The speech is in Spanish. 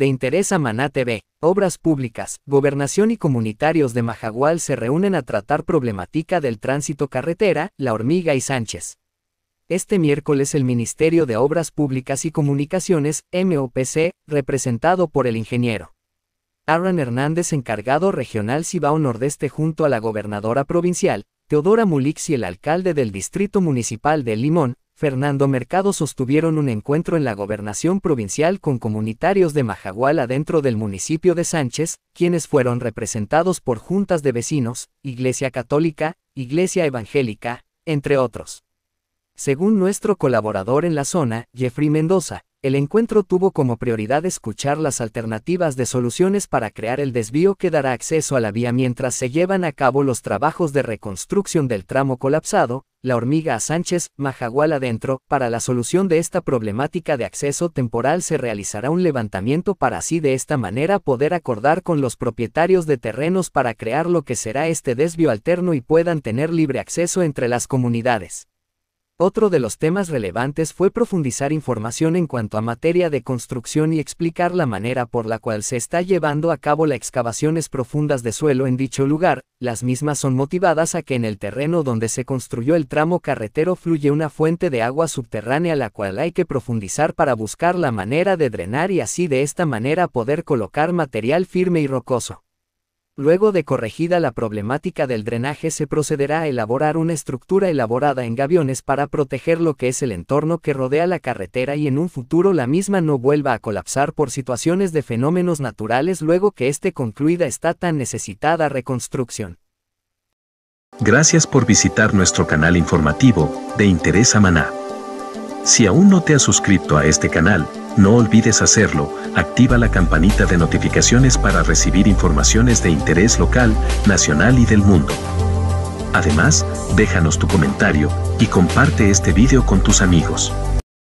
de interés a Maná TV, Obras Públicas, Gobernación y Comunitarios de Majagual se reúnen a tratar problemática del tránsito carretera, La Hormiga y Sánchez. Este miércoles el Ministerio de Obras Públicas y Comunicaciones, MOPC, representado por el ingeniero Aaron Hernández, encargado regional Cibao Nordeste junto a la gobernadora provincial, Teodora Mulix y el alcalde del Distrito Municipal de Limón, Fernando Mercado sostuvieron un encuentro en la gobernación provincial con comunitarios de Majagual dentro del municipio de Sánchez, quienes fueron representados por juntas de vecinos, Iglesia Católica, Iglesia Evangélica, entre otros. Según nuestro colaborador en la zona, Jeffrey Mendoza, el encuentro tuvo como prioridad escuchar las alternativas de soluciones para crear el desvío que dará acceso a la vía mientras se llevan a cabo los trabajos de reconstrucción del tramo colapsado, la hormiga a Sánchez, Majagual adentro, para la solución de esta problemática de acceso temporal se realizará un levantamiento para así de esta manera poder acordar con los propietarios de terrenos para crear lo que será este desvío alterno y puedan tener libre acceso entre las comunidades. Otro de los temas relevantes fue profundizar información en cuanto a materia de construcción y explicar la manera por la cual se está llevando a cabo las excavaciones profundas de suelo en dicho lugar. Las mismas son motivadas a que en el terreno donde se construyó el tramo carretero fluye una fuente de agua subterránea la cual hay que profundizar para buscar la manera de drenar y así de esta manera poder colocar material firme y rocoso. Luego de corregida la problemática del drenaje se procederá a elaborar una estructura elaborada en gaviones para proteger lo que es el entorno que rodea la carretera y en un futuro la misma no vuelva a colapsar por situaciones de fenómenos naturales luego que esté concluida esta tan necesitada reconstrucción. Gracias por visitar nuestro canal informativo de Interés Maná. Si aún no te has suscrito a este canal, no olvides hacerlo, activa la campanita de notificaciones para recibir informaciones de interés local, nacional y del mundo. Además, déjanos tu comentario y comparte este video con tus amigos.